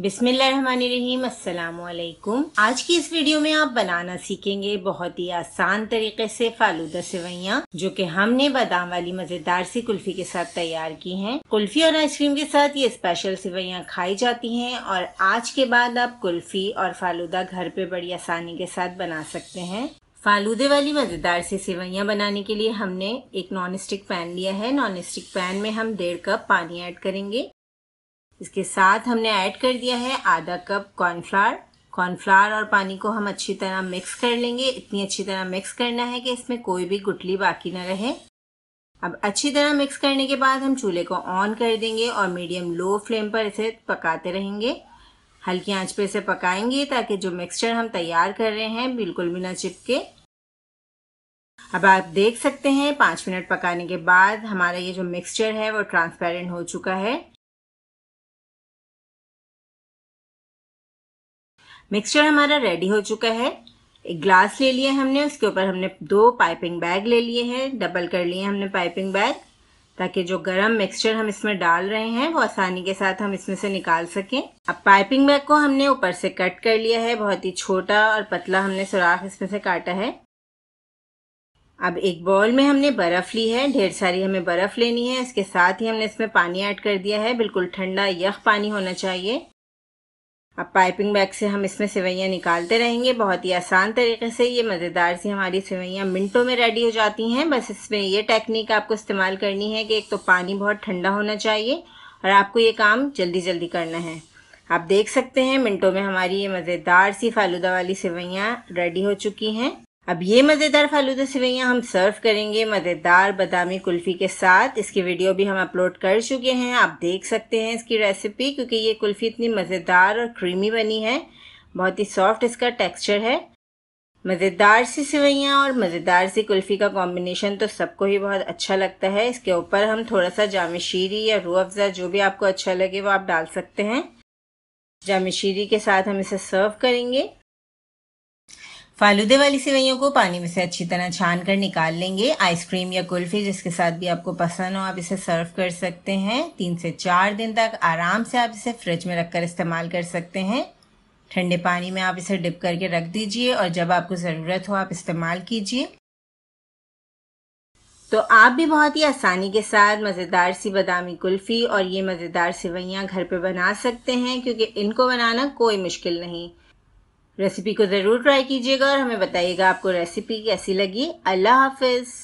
बिस्मिल्लाम आज की इस वीडियो में आप बनाना सीखेंगे बहुत ही आसान तरीके से फालूदा सेवैयाँ जो कि हमने बादाम वाली मजेदार सी कुल्फी के साथ तैयार की हैं। कुल्फी और आइसक्रीम के साथ ये स्पेशल सेवैयाँ खाई जाती हैं और आज के बाद आप कुल्फी और फालूदा घर पे बड़ी आसानी के साथ बना सकते हैं फालूदे वाली मज़ेदार सी सेवैयाँ बनाने के लिए हमने एक नॉन स्टिक पैन लिया है नॉन स्टिक पैन में हम डेढ़ कप पानी ऐड करेंगे इसके साथ हमने ऐड कर दिया है आधा कप कॉर्नफ्लावर कॉर्नफ्लावर और पानी को हम अच्छी तरह मिक्स कर लेंगे इतनी अच्छी तरह मिक्स करना है कि इसमें कोई भी गुटली बाकी ना रहे अब अच्छी तरह मिक्स करने के बाद हम चूल्हे को ऑन कर देंगे और मीडियम लो फ्लेम पर इसे पकाते रहेंगे हल्की आंच पर इसे पकाएंगे ताकि जो मिक्सचर हम तैयार कर रहे हैं बिल्कुल भी ना चिपके अब आप देख सकते हैं पाँच मिनट पकाने के बाद हमारा ये जो मिक्सचर है वो ट्रांसपेरेंट हो चुका है मिक्सचर हमारा रेडी हो चुका है एक ग्लास ले लिया हमने उसके ऊपर हमने दो पाइपिंग बैग ले लिए हैं डबल कर लिए हमने पाइपिंग बैग ताकि जो गरम मिक्सचर हम इसमें डाल रहे हैं वो आसानी के साथ हम इसमें से निकाल सकें अब पाइपिंग बैग को हमने ऊपर से कट कर लिया है बहुत ही छोटा और पतला हमने सुराख इसमें से काटा है अब एक बॉल में हमने बर्फ़ ली है ढेर सारी हमें बर्फ़ लेनी है इसके साथ ही हमने इसमें पानी ऐड कर दिया है बिल्कुल ठंडा यख पानी होना चाहिए अब पाइपिंग बैग से हम इसमें सेवैयाँ निकालते रहेंगे बहुत ही आसान तरीके से ये मज़ेदार सी हमारी सेवैयाँ मिनटों में रेडी हो जाती हैं बस इसमें ये टेक्निक आपको इस्तेमाल करनी है कि एक तो पानी बहुत ठंडा होना चाहिए और आपको ये काम जल्दी जल्दी करना है आप देख सकते हैं मिनटों में हमारी ये मज़ेदार सी फालूदा वाली सेवैयाँ रेडी हो चुकी हैं अब ये मज़ेदार फालूदा सिवैयाँ हम सर्व करेंगे मज़ेदार बादामी कुल्फ़ी के साथ इसकी वीडियो भी हम अपलोड कर चुके हैं आप देख सकते हैं इसकी रेसिपी क्योंकि ये कुल्फ़ी इतनी मज़ेदार और क्रीमी बनी है बहुत ही सॉफ्ट इसका टेक्सचर है मज़ेदार सी सिवैयाँ और मज़ेदार सी कुल्फ़ी का कॉम्बिनेशन तो सबको ही बहुत अच्छा लगता है इसके ऊपर हम थोड़ा सा जामशीरी या रू अफ़ज़ा जो भी आपको अच्छा लगे वो आप डाल सकते हैं जामशीरी के साथ हम इसे सर्व करेंगे फालूदे वाली सेवैयों को पानी में से अच्छी तरह छान कर निकाल लेंगे आइसक्रीम या कुल्फी जिसके साथ भी आपको पसंद हो आप इसे सर्व कर सकते हैं तीन से चार दिन तक आराम से आप इसे फ्रिज में रखकर इस्तेमाल कर सकते हैं ठंडे पानी में आप इसे डिप करके रख दीजिए और जब आपको ज़रूरत हो आप इस्तेमाल कीजिए तो आप भी बहुत ही आसानी के साथ मज़ेदार सी बादामी कुल्फ़ी और ये मज़ेदार सिवैयाँ घर पर बना सकते हैं क्योंकि इनको बनाना कोई मुश्किल नहीं रेसिपी को ज़रूर ट्राई कीजिएगा और हमें बताइएगा आपको रेसिपी कैसी लगी अल्लाह हाफिज़